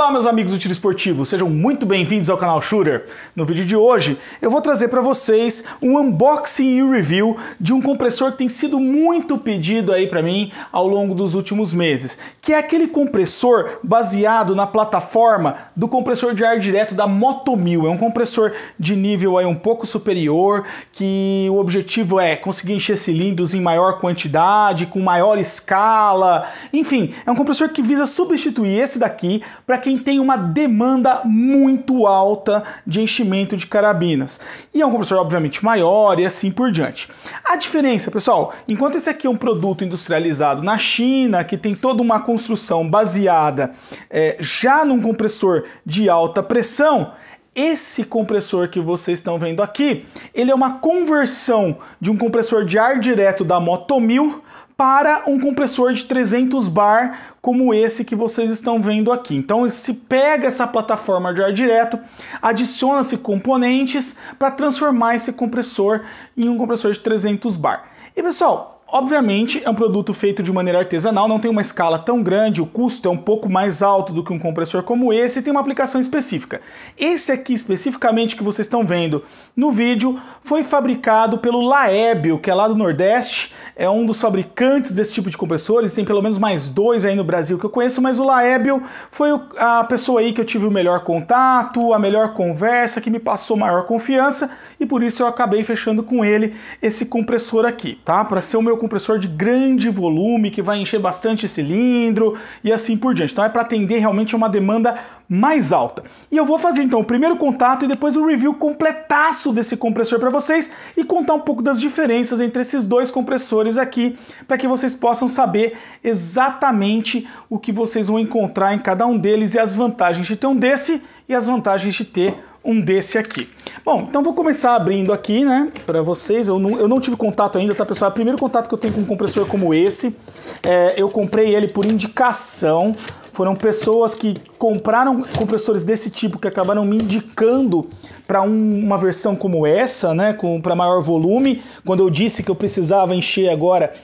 Olá, meus amigos do tiro esportivo, sejam muito bem-vindos ao canal Shooter. No vídeo de hoje, eu vou trazer para vocês um unboxing e review de um compressor que tem sido muito pedido aí para mim ao longo dos últimos meses, que é aquele compressor baseado na plataforma do compressor de ar direto da Moto 1000. É um compressor de nível aí um pouco superior, que o objetivo é conseguir encher cilindros em maior quantidade, com maior escala. Enfim, é um compressor que visa substituir esse daqui para que quem tem uma demanda muito alta de enchimento de carabinas. E é um compressor, obviamente, maior e assim por diante. A diferença, pessoal, enquanto esse aqui é um produto industrializado na China, que tem toda uma construção baseada é, já num compressor de alta pressão, esse compressor que vocês estão vendo aqui, ele é uma conversão de um compressor de ar direto da moto 1000 para um compressor de 300 bar como esse que vocês estão vendo aqui. Então se pega essa plataforma de ar direto, adiciona-se componentes para transformar esse compressor em um compressor de 300 bar. E pessoal, Obviamente, é um produto feito de maneira artesanal, não tem uma escala tão grande, o custo é um pouco mais alto do que um compressor como esse e tem uma aplicação específica. Esse aqui, especificamente, que vocês estão vendo no vídeo, foi fabricado pelo Laebio, que é lá do Nordeste, é um dos fabricantes desse tipo de compressores, tem pelo menos mais dois aí no Brasil que eu conheço, mas o Laebio foi a pessoa aí que eu tive o melhor contato, a melhor conversa, que me passou maior confiança e por isso eu acabei fechando com ele esse compressor aqui, tá? Para ser o meu compressor de grande volume que vai encher bastante cilindro e assim por diante. Então é para atender realmente uma demanda mais alta. E eu vou fazer então o primeiro contato e depois o review completaço desse compressor para vocês e contar um pouco das diferenças entre esses dois compressores aqui para que vocês possam saber exatamente o que vocês vão encontrar em cada um deles e as vantagens de ter um desse e as vantagens de ter um desse aqui. Bom, então vou começar abrindo aqui, né, para vocês. Eu não, eu não tive contato ainda, tá, pessoal? É o primeiro contato que eu tenho com um compressor como esse, é, eu comprei ele por indicação. Foram pessoas que compraram compressores desse tipo que acabaram me indicando para um, uma versão como essa, né, com para maior volume. Quando eu disse que eu precisava encher agora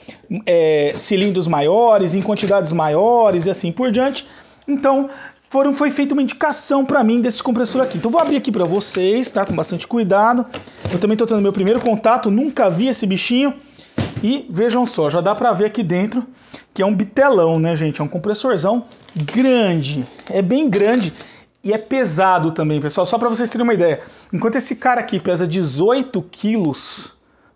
é, cilindros maiores, em quantidades maiores e assim por diante. Então, foram, foi feita uma indicação para mim desse compressor aqui. Então vou abrir aqui para vocês, tá? Com bastante cuidado. Eu também estou tendo meu primeiro contato, nunca vi esse bichinho. E vejam só, já dá para ver aqui dentro que é um bitelão, né, gente? É um compressorzão grande. É bem grande e é pesado também, pessoal. Só para vocês terem uma ideia. Enquanto esse cara aqui pesa 18 quilos,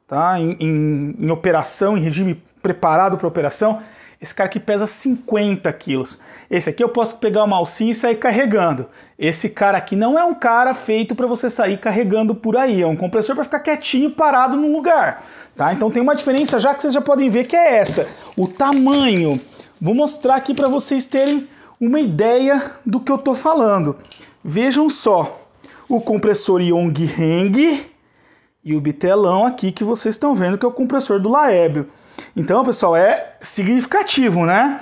tá? Em, em, em operação, em regime preparado para operação, esse cara aqui pesa 50 quilos. Esse aqui eu posso pegar uma alcinha e sair carregando. Esse cara aqui não é um cara feito para você sair carregando por aí. É um compressor para ficar quietinho, parado no lugar. Tá? Então tem uma diferença já que vocês já podem ver que é essa. O tamanho. Vou mostrar aqui para vocês terem uma ideia do que eu estou falando. Vejam só. O compressor Heng e o bitelão aqui que vocês estão vendo que é o compressor do Laebio. Então, pessoal, é significativo, né?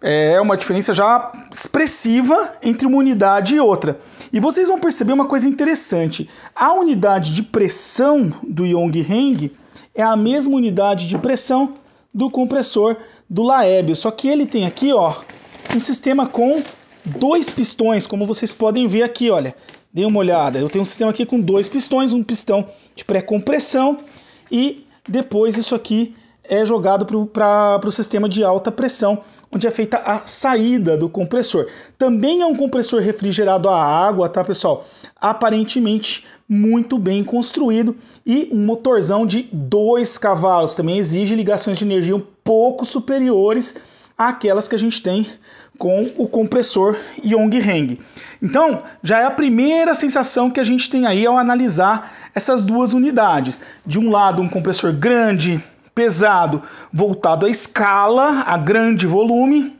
É uma diferença já expressiva entre uma unidade e outra. E vocês vão perceber uma coisa interessante. A unidade de pressão do Yongheng é a mesma unidade de pressão do compressor do Laébio, só que ele tem aqui, ó, um sistema com dois pistões, como vocês podem ver aqui, olha. Dê uma olhada. Eu tenho um sistema aqui com dois pistões, um pistão de pré-compressão e depois isso aqui é jogado para o sistema de alta pressão, onde é feita a saída do compressor. Também é um compressor refrigerado a água, tá pessoal? Aparentemente muito bem construído e um motorzão de 2 cavalos. Também exige ligações de energia um pouco superiores àquelas que a gente tem com o compressor Yongheng. Então, já é a primeira sensação que a gente tem aí ao analisar essas duas unidades. De um lado, um compressor grande, pesado voltado à escala, a grande volume,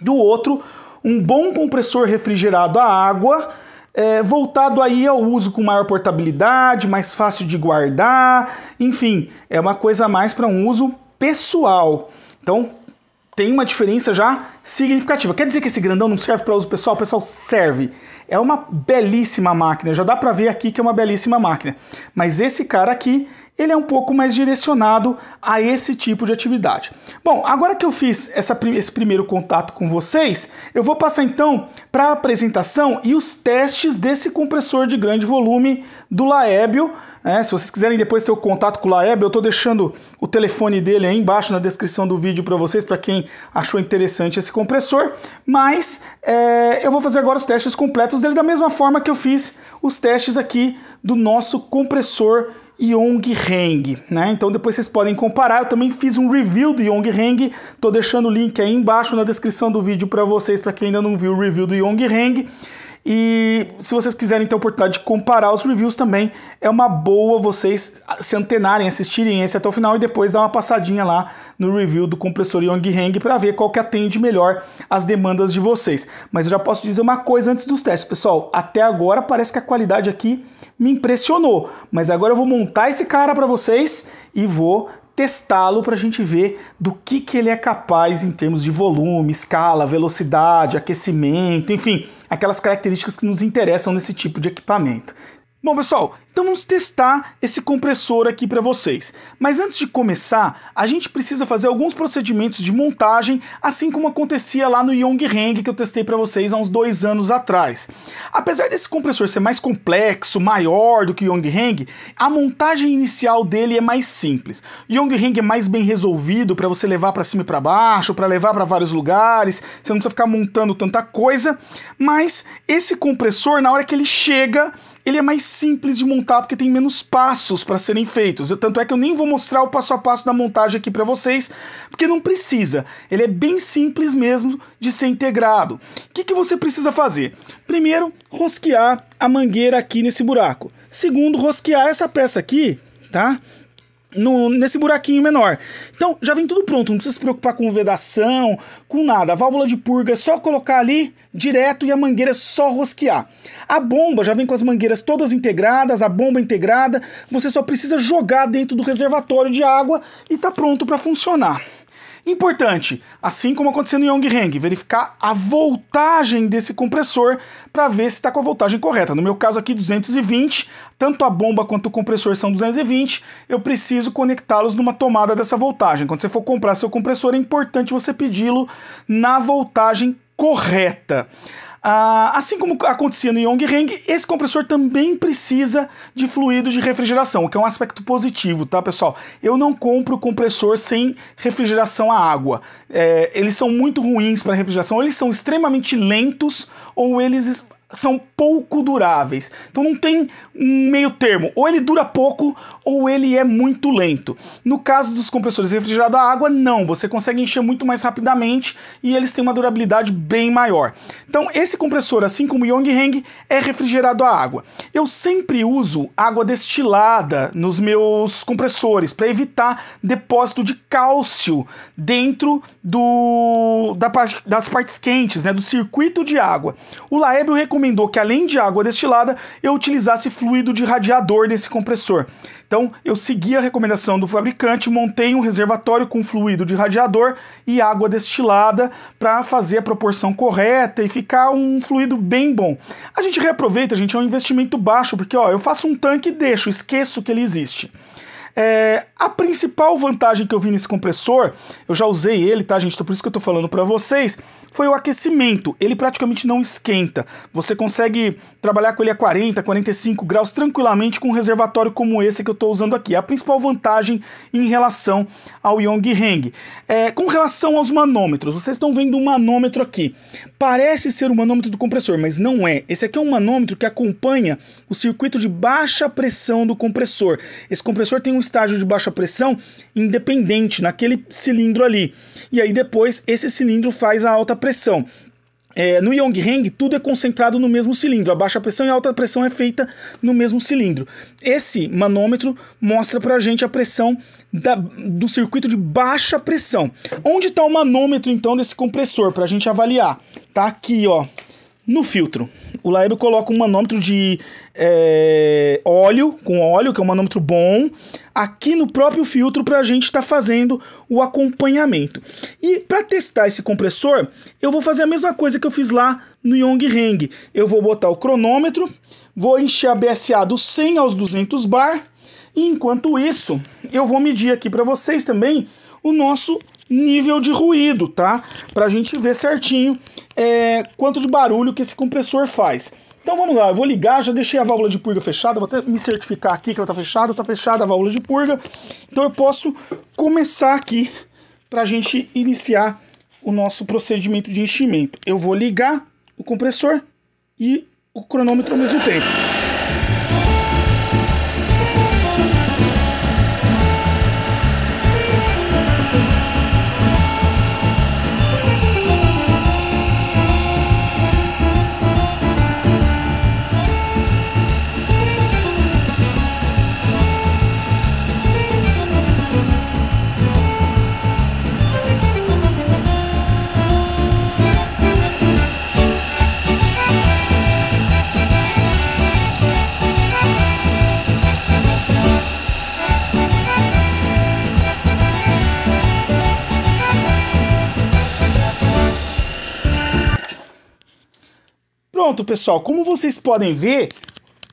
do outro, um bom compressor refrigerado a água, é, voltado aí ao uso com maior portabilidade, mais fácil de guardar, enfim, é uma coisa mais para um uso pessoal. Então tem uma diferença já significativa. Quer dizer que esse grandão não serve para uso pessoal? O pessoal, serve. É uma belíssima máquina, já dá para ver aqui que é uma belíssima máquina. Mas esse cara aqui, ele é um pouco mais direcionado a esse tipo de atividade. Bom, agora que eu fiz essa, esse primeiro contato com vocês, eu vou passar então para a apresentação e os testes desse compressor de grande volume do Laébio. É, se vocês quiserem depois ter o contato com o Laébio, eu estou deixando o telefone dele aí embaixo na descrição do vídeo para vocês, para quem achou interessante esse compressor. Mas é, eu vou fazer agora os testes completos dele da mesma forma que eu fiz os testes aqui do nosso compressor Yong Heng, né? Então depois vocês podem comparar. Eu também fiz um review do Yong Heng, tô deixando o link aí embaixo na descrição do vídeo para vocês, para quem ainda não viu o review do Yong Heng. E se vocês quiserem ter a oportunidade de comparar os reviews também, é uma boa vocês se antenarem, assistirem esse até o final e depois dar uma passadinha lá no review do compressor Heng para ver qual que atende melhor as demandas de vocês. Mas eu já posso dizer uma coisa antes dos testes, pessoal. Até agora parece que a qualidade aqui me impressionou, mas agora eu vou montar esse cara para vocês e vou testá-lo para a gente ver do que, que ele é capaz em termos de volume, escala, velocidade, aquecimento, enfim, aquelas características que nos interessam nesse tipo de equipamento. Bom, pessoal, então vamos testar esse compressor aqui para vocês. Mas antes de começar, a gente precisa fazer alguns procedimentos de montagem, assim como acontecia lá no Yongheng que eu testei para vocês há uns dois anos atrás. Apesar desse compressor ser mais complexo, maior do que o Yongheng, a montagem inicial dele é mais simples. O Yongheng é mais bem resolvido para você levar para cima e para baixo, para levar para vários lugares, você não precisa ficar montando tanta coisa, mas esse compressor, na hora que ele chega, ele é mais simples de montar porque tem menos passos para serem feitos. tanto é que eu nem vou mostrar o passo a passo da montagem aqui para vocês, porque não precisa. Ele é bem simples mesmo de ser integrado. O que, que você precisa fazer? Primeiro, rosquear a mangueira aqui nesse buraco. Segundo, rosquear essa peça aqui, tá? no, nesse buraquinho menor. Então já vem tudo pronto, não precisa se preocupar com vedação, com nada. A válvula de purga é só colocar ali direto e a mangueira é só rosquear. A bomba já vem com as mangueiras todas integradas, a bomba integrada, você só precisa jogar dentro do reservatório de água e tá pronto para funcionar. Importante, assim como aconteceu no Yongheng, verificar a voltagem desse compressor para ver se está com a voltagem correta. No meu caso aqui, 220, tanto a bomba quanto o compressor são 220, eu preciso conectá-los numa tomada dessa voltagem. Quando você for comprar seu compressor, é importante você pedi-lo na voltagem correta. Ah, assim como acontecia no Yongheng, esse compressor também precisa de fluido de refrigeração, o que é um aspecto positivo, tá pessoal? Eu não compro compressor sem refrigeração a água. É, eles são muito ruins para refrigeração, eles são extremamente lentos ou eles são pouco duráveis. Então não tem um meio termo. Ou ele dura pouco ou ele é muito lento. No caso dos compressores refrigerados à água, não. Você consegue encher muito mais rapidamente e eles têm uma durabilidade bem maior. então esse compressor, assim como o Yongheng, é refrigerado à água. Eu sempre uso água destilada nos meus compressores para evitar depósito de cálcio dentro do, da, das partes quentes, né, do circuito de água. O Laeb recomenda recomendou que além de água destilada, eu utilizasse fluido de radiador desse compressor. Então, eu segui a recomendação do fabricante, montei um reservatório com fluido de radiador e água destilada para fazer a proporção correta e ficar um fluido bem bom. A gente reaproveita, gente, é um investimento baixo, porque ó, eu faço um tanque e deixo, esqueço que ele existe. É, a principal vantagem que eu vi nesse compressor, eu já usei ele, tá, gente? Então por isso que eu tô falando para vocês, foi o aquecimento. Ele praticamente não esquenta. Você consegue trabalhar com ele a 40, 45 graus tranquilamente com um reservatório como esse que eu tô usando aqui. É a principal vantagem em relação ao Yongheng. É, com relação aos manômetros, vocês estão vendo um manômetro aqui. Parece ser o um manômetro do compressor, mas não é. Esse aqui é um manômetro que acompanha o circuito de baixa pressão do compressor. Esse compressor tem um um estágio de baixa pressão independente naquele cilindro ali. E aí depois esse cilindro faz a alta pressão. É, no Yongheng, tudo é concentrado no mesmo cilindro. A baixa pressão e a alta pressão é feita no mesmo cilindro. Esse manômetro mostra para a gente a pressão da, do circuito de baixa pressão. Onde está o manômetro, então, desse compressor para a gente avaliar? Tá aqui, ó, no filtro o Laero coloca um manômetro de é, óleo, com óleo, que é um manômetro bom, aqui no próprio filtro para a gente estar tá fazendo o acompanhamento. E para testar esse compressor, eu vou fazer a mesma coisa que eu fiz lá no Yongheng. Eu vou botar o cronômetro, vou encher a BSA do 100 aos 200 bar, e enquanto isso, eu vou medir aqui para vocês também o nosso nível de ruído, tá? Para a gente ver certinho é, quanto de barulho que esse compressor faz. Então vamos lá, eu vou ligar, já deixei a válvula de purga fechada, vou até me certificar aqui que ela está fechada, está fechada a válvula de purga. Então eu posso começar aqui para a gente iniciar o nosso procedimento de enchimento. Eu vou ligar o compressor e o cronômetro ao mesmo tempo. pessoal, como vocês podem ver,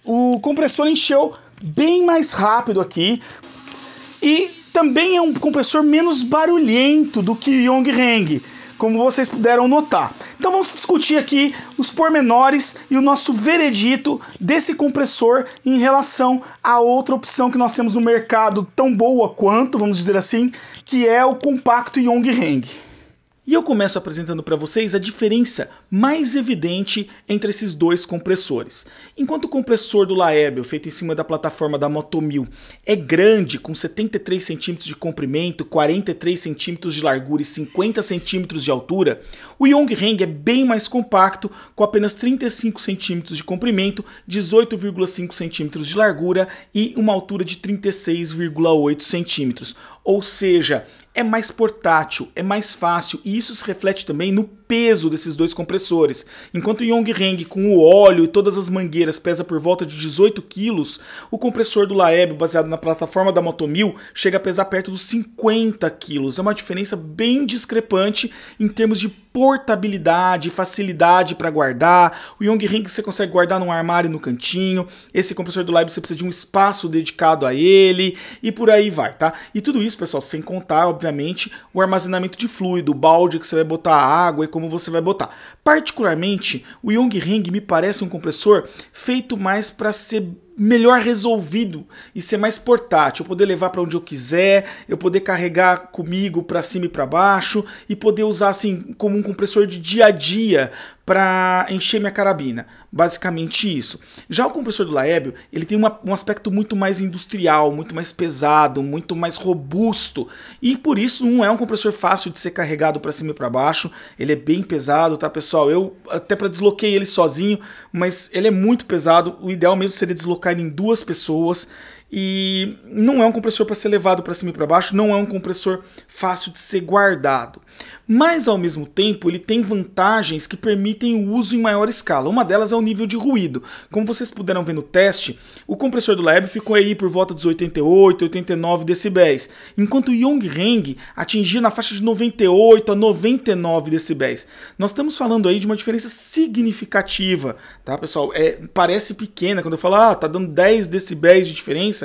o compressor encheu bem mais rápido aqui. E também é um compressor menos barulhento do que o Yongreng, como vocês puderam notar. Então vamos discutir aqui os pormenores e o nosso veredito desse compressor em relação à outra opção que nós temos no mercado tão boa quanto, vamos dizer assim, que é o compacto Yongreng. E eu começo apresentando para vocês a diferença mais evidente entre esses dois compressores. Enquanto o compressor do Laebel, feito em cima da plataforma da Moto 1000, é grande, com 73 cm de comprimento, 43 cm de largura e 50 cm de altura, o Yongheng é bem mais compacto, com apenas 35 cm de comprimento, 18,5 cm de largura e uma altura de 36,8 cm. Ou seja, é mais portátil, é mais fácil e isso se reflete também no peso desses dois compressores. Enquanto o Yongheng com o óleo e todas as mangueiras pesa por volta de 18 quilos, o compressor do Laeb, baseado na plataforma da Motomil, chega a pesar perto dos 50 quilos. É uma diferença bem discrepante em termos de portabilidade, facilidade para guardar. O Yongheng você consegue guardar num armário no cantinho. Esse compressor do Laeb você precisa de um espaço dedicado a ele e por aí vai, tá? E tudo isso, pessoal, sem contar, obviamente, o armazenamento de fluido, o balde que você vai botar água e como você vai botar. Particularmente, o Ring me parece um compressor feito mais para ser melhor resolvido e ser mais portátil, eu poder levar para onde eu quiser, eu poder carregar comigo para cima e para baixo e poder usar assim como um compressor de dia a dia, para encher minha carabina. Basicamente isso. Já o compressor do Laébio, ele tem uma, um aspecto muito mais industrial, muito mais pesado, muito mais robusto. E por isso não é um compressor fácil de ser carregado para cima e para baixo. Ele é bem pesado, tá pessoal? Eu até para desloquei ele sozinho, mas ele é muito pesado. O ideal mesmo seria deslocar ele em duas pessoas e não é um compressor para ser levado para cima e para baixo, não é um compressor fácil de ser guardado. Mas ao mesmo tempo, ele tem vantagens que permitem o uso em maior escala. Uma delas é o nível de ruído. Como vocês puderam ver no teste, o compressor do Lab ficou aí por volta dos 88, 89 decibéis, enquanto o Yongheng atingia na faixa de 98 a 99 decibéis. Nós estamos falando aí de uma diferença significativa, tá, pessoal? É, parece pequena quando eu falo, ah, tá dando 10 decibéis de diferença,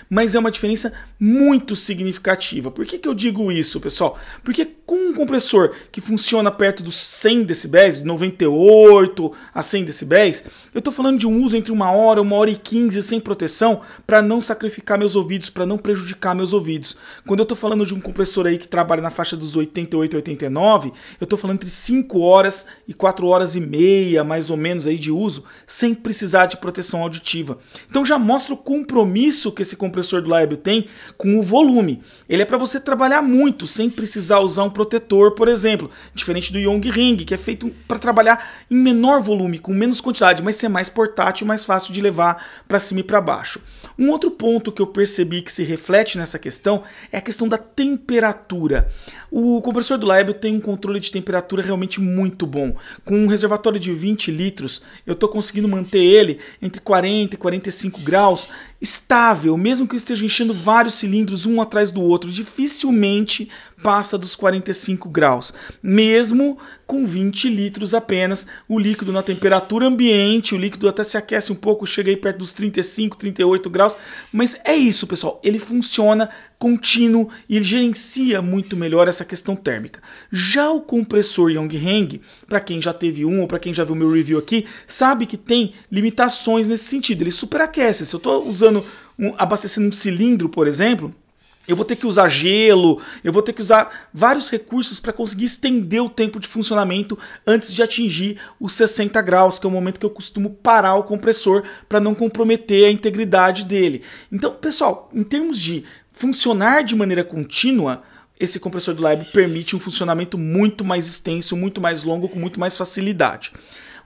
mas é uma diferença muito significativa. Por que, que eu digo isso, pessoal? Porque com um compressor que funciona perto dos 100 decibéis, 98 a 100 decibéis, eu estou falando de um uso entre uma hora, uma hora e 15 sem proteção para não sacrificar meus ouvidos, para não prejudicar meus ouvidos. Quando eu estou falando de um compressor aí que trabalha na faixa dos 88 89, eu estou falando entre 5 horas e 4 horas e meia, mais ou menos, aí de uso, sem precisar de proteção auditiva. Então já mostra o compromisso que esse compressor compressor do Laeb tem com o volume. Ele é para você trabalhar muito, sem precisar usar um protetor, por exemplo. Diferente do Yong Ring, que é feito para trabalhar em menor volume, com menos quantidade, mas ser mais portátil, mais fácil de levar para cima e para baixo. Um outro ponto que eu percebi que se reflete nessa questão é a questão da temperatura. O compressor do Laeb tem um controle de temperatura realmente muito bom. Com um reservatório de 20 litros, eu estou conseguindo manter ele entre 40 e 45 graus, estável, mesmo que eu esteja enchendo vários cilindros um atrás do outro, dificilmente passa dos 45 graus. Mesmo com 20 litros apenas, o líquido na temperatura ambiente, o líquido até se aquece um pouco, chega aí perto dos 35, 38 graus, mas é isso, pessoal, ele funciona contínuo e gerencia muito melhor essa questão térmica. Já o compressor Yongheng, para quem já teve um ou para quem já viu meu review aqui, sabe que tem limitações nesse sentido, ele superaquece. Se eu estou usando um, abastecendo um cilindro, por exemplo, eu vou ter que usar gelo, eu vou ter que usar vários recursos para conseguir estender o tempo de funcionamento antes de atingir os 60 graus, que é o momento que eu costumo parar o compressor para não comprometer a integridade dele. Então, pessoal, em termos de funcionar de maneira contínua, esse compressor do Laibo permite um funcionamento muito mais extenso, muito mais longo, com muito mais facilidade.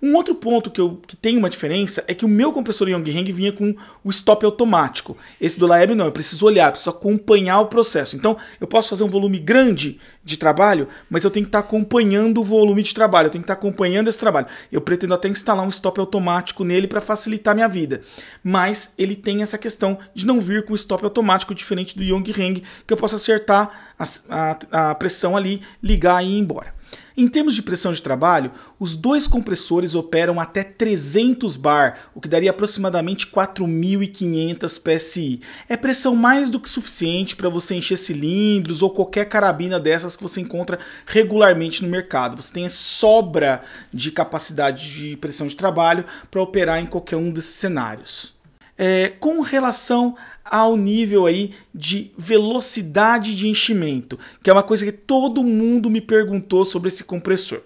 Um outro ponto que, eu, que tem uma diferença é que o meu compressor Yongheng vinha com o stop automático. Esse do Laeb não, eu preciso olhar, preciso acompanhar o processo. Então eu posso fazer um volume grande de trabalho, mas eu tenho que estar acompanhando o volume de trabalho, eu tenho que estar acompanhando esse trabalho. Eu pretendo até instalar um stop automático nele para facilitar minha vida. Mas ele tem essa questão de não vir com stop automático, diferente do Yongheng, que eu posso acertar a, a, a pressão ali, ligar e ir embora. Em termos de pressão de trabalho, os dois compressores operam até 300 bar, o que daria aproximadamente 4.500 psi. É pressão mais do que suficiente para você encher cilindros ou qualquer carabina dessas que você encontra regularmente no mercado. Você tem sobra de capacidade de pressão de trabalho para operar em qualquer um desses cenários. É, com relação ao nível aí de velocidade de enchimento, que é uma coisa que todo mundo me perguntou sobre esse compressor.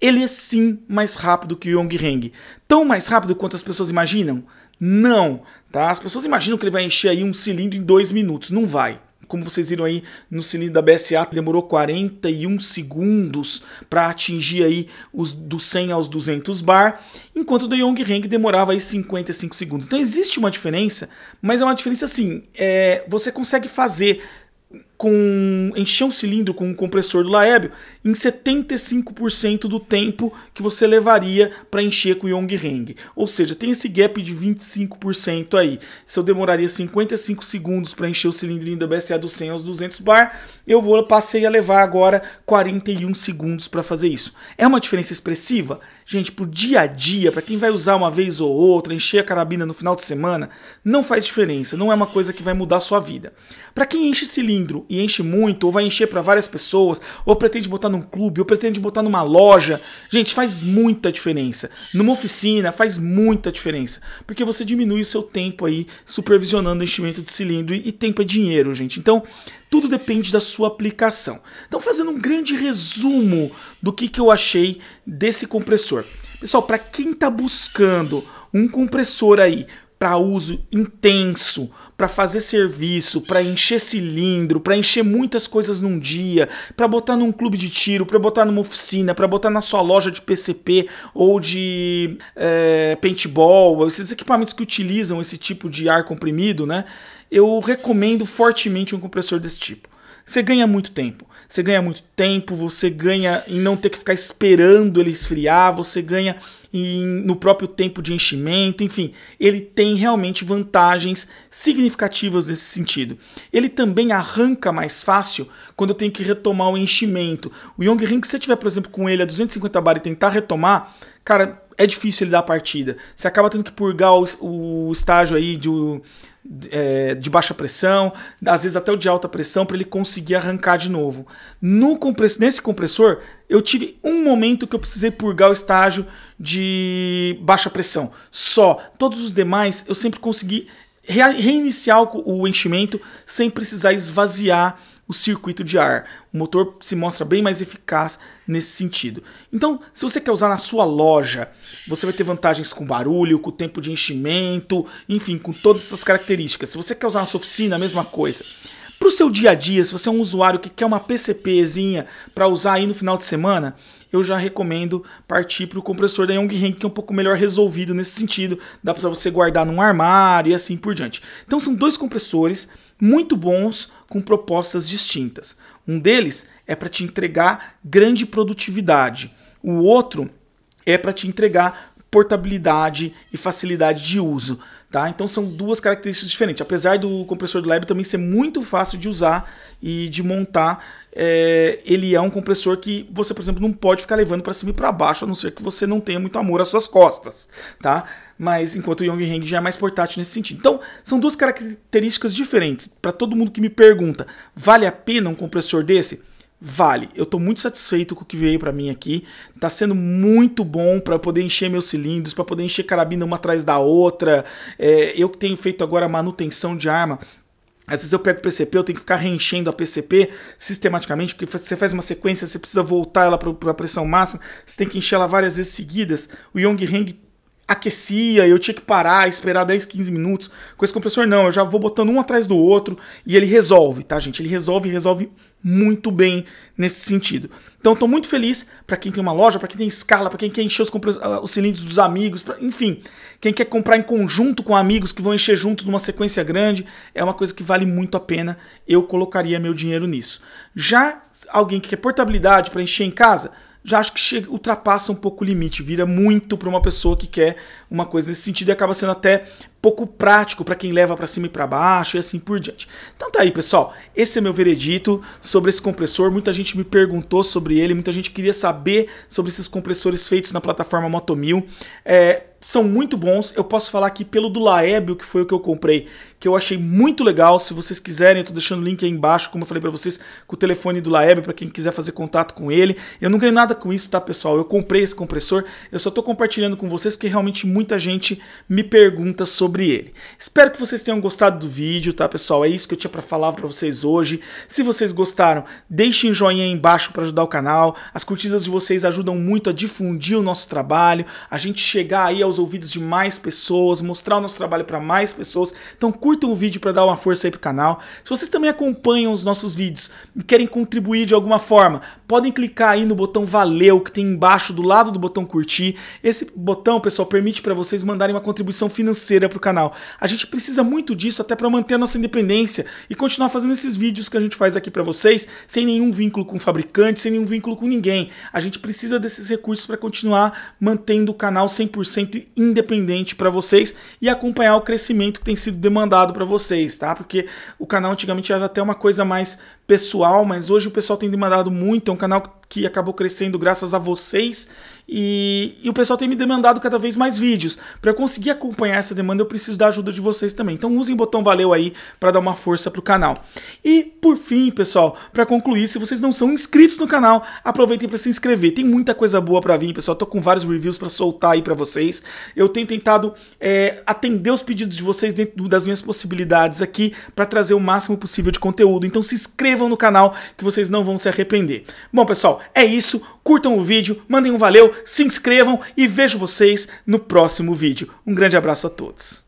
Ele é sim mais rápido que o Yongheng. Tão mais rápido quanto as pessoas imaginam? Não, tá? As pessoas imaginam que ele vai encher aí um cilindro em dois minutos, não vai como vocês viram aí no cilindro da BSA, demorou 41 segundos para atingir aí os dos 100 aos 200 bar, enquanto o Young Heng demorava aí 55 segundos. Então existe uma diferença, mas é uma diferença assim, é, você consegue fazer com encher um cilindro com um compressor do Laébio em 75% do tempo que você levaria para encher com o Yongheng. Ou seja, tem esse gap de 25% aí. Se eu demoraria 55 segundos para encher o cilindrinho da BSA do 100 aos 200 bar, eu vou passei a levar agora 41 segundos para fazer isso. É uma diferença expressiva? Gente, o dia a dia, para quem vai usar uma vez ou outra, encher a carabina no final de semana, não faz diferença, não é uma coisa que vai mudar a sua vida. Para quem enche cilindro e enche muito, ou vai encher para várias pessoas, ou pretende botar num clube, ou pretende botar numa loja. Gente, faz muita diferença. Numa oficina faz muita diferença, porque você diminui o seu tempo aí supervisionando o enchimento de cilindro e, e tempo é dinheiro, gente. Então, tudo depende da sua aplicação. Então, fazendo um grande resumo do que, que eu achei desse compressor. Pessoal, para quem está buscando um compressor aí para uso intenso, para fazer serviço, para encher cilindro, para encher muitas coisas num dia, para botar num clube de tiro, para botar numa oficina, para botar na sua loja de PCP ou de é, paintball, esses equipamentos que utilizam esse tipo de ar comprimido, né? Eu recomendo fortemente um compressor desse tipo. Você ganha muito tempo. Você ganha muito tempo, você ganha em não ter que ficar esperando ele esfriar, você ganha em, no próprio tempo de enchimento, enfim, ele tem realmente vantagens significativas nesse sentido. Ele também arranca mais fácil quando eu tenho que retomar o enchimento. O Ring, se você tiver, por exemplo, com ele a 250 bar e tentar retomar, cara, é difícil ele dar a partida. Você acaba tendo que purgar o, o estágio aí de, é, de baixa pressão, às vezes até o de alta pressão, para ele conseguir arrancar de novo. No compress nesse compressor, eu tive um momento que eu precisei purgar o estágio de baixa pressão. Só. Todos os demais eu sempre consegui reiniciar o enchimento sem precisar esvaziar o circuito de ar. O motor se mostra bem mais eficaz nesse sentido. Então, se você quer usar na sua loja, você vai ter vantagens com barulho, com tempo de enchimento, enfim, com todas essas características. Se você quer usar na sua oficina, a mesma coisa. Para o seu dia a dia, se você é um usuário que quer uma PCPzinha para usar aí no final de semana, eu já recomendo partir para o compressor da Yonghen, que é um pouco melhor resolvido nesse sentido. Dá para você guardar num armário e assim por diante. Então são dois compressores muito bons com propostas distintas. Um deles é para te entregar grande produtividade. O outro é para te entregar portabilidade e facilidade de uso. Tá? Então são duas características diferentes. Apesar do compressor do Lab também ser muito fácil de usar e de montar, é, ele é um compressor que você, por exemplo, não pode ficar levando para cima e para baixo, a não ser que você não tenha muito amor às suas costas. tá? Mas enquanto o Yongheng já é mais portátil nesse sentido. Então são duas características diferentes. Para todo mundo que me pergunta, vale a pena um compressor desse? vale. Eu estou muito satisfeito com o que veio para mim aqui. Tá sendo muito bom para poder encher meus cilindros, para poder encher carabina uma atrás da outra. É, eu que tenho feito agora manutenção de arma, às vezes eu pego PCP, eu tenho que ficar reenchendo a PCP sistematicamente, porque você faz uma sequência, você precisa voltar ela para a pressão máxima, você tem que encher ela várias vezes seguidas. O Heng aquecia, eu tinha que parar, esperar 10, 15 minutos. Com esse compressor não, eu já vou botando um atrás do outro e ele resolve, tá, gente? Ele resolve e resolve muito bem nesse sentido. Então estou muito feliz para quem tem uma loja, para quem tem escala, para quem quer encher os, ah, os cilindros dos amigos, pra, enfim, quem quer comprar em conjunto com amigos que vão encher junto numa sequência grande, é uma coisa que vale muito a pena. Eu colocaria meu dinheiro nisso. Já alguém que quer portabilidade para encher em casa, já acho que chega, ultrapassa um pouco o limite, vira muito para uma pessoa que quer uma coisa nesse sentido e acaba sendo até pouco prático para quem leva para cima e para baixo e assim por diante. Então tá aí, pessoal. Esse é meu veredito sobre esse compressor. Muita gente me perguntou sobre ele, muita gente queria saber sobre esses compressores feitos na plataforma Moto 1000. É, são muito bons. Eu posso falar aqui pelo do Laébio, que foi o que eu comprei, que eu achei muito legal. Se vocês quiserem, eu tô deixando o link aí embaixo, como eu falei para vocês, com o telefone do Laébio para quem quiser fazer contato com ele. Eu não ganhei nada com isso, tá, pessoal? Eu comprei esse compressor. Eu só tô compartilhando com vocês que realmente muita gente me pergunta sobre sobre ele. Espero que vocês tenham gostado do vídeo, tá, pessoal? É isso que eu tinha para falar para vocês hoje. Se vocês gostaram, deixem o joinha aí embaixo para ajudar o canal. As curtidas de vocês ajudam muito a difundir o nosso trabalho, a gente chegar aí aos ouvidos de mais pessoas, mostrar o nosso trabalho para mais pessoas. Então curtam o vídeo para dar uma força aí pro canal. Se vocês também acompanham os nossos vídeos e querem contribuir de alguma forma, podem clicar aí no botão valeu que tem embaixo do lado do botão curtir. Esse botão, pessoal, permite para vocês mandarem uma contribuição financeira pro para o canal. A gente precisa muito disso até para manter a nossa independência e continuar fazendo esses vídeos que a gente faz aqui para vocês, sem nenhum vínculo com o fabricante, sem nenhum vínculo com ninguém. A gente precisa desses recursos para continuar mantendo o canal 100% independente para vocês e acompanhar o crescimento que tem sido demandado para vocês, tá? Porque o canal antigamente era até uma coisa mais pessoal, mas hoje o pessoal tem demandado muito, é um canal que acabou crescendo graças a vocês e, e o pessoal tem me demandado cada vez mais vídeos. Para conseguir acompanhar essa demanda, eu preciso da ajuda de vocês também. Então usem o botão valeu aí para dar uma força pro canal. E por fim, pessoal, para concluir, se vocês não são inscritos no canal, aproveitem para se inscrever. Tem muita coisa boa para vir, pessoal. Tô com vários reviews para soltar aí para vocês. Eu tenho tentado é, atender os pedidos de vocês dentro das minhas possibilidades aqui para trazer o máximo possível de conteúdo. Então se inscreva inscrevam no canal que vocês não vão se arrepender. Bom, pessoal, é isso. Curtam o vídeo, mandem um valeu, se inscrevam e vejo vocês no próximo vídeo. Um grande abraço a todos.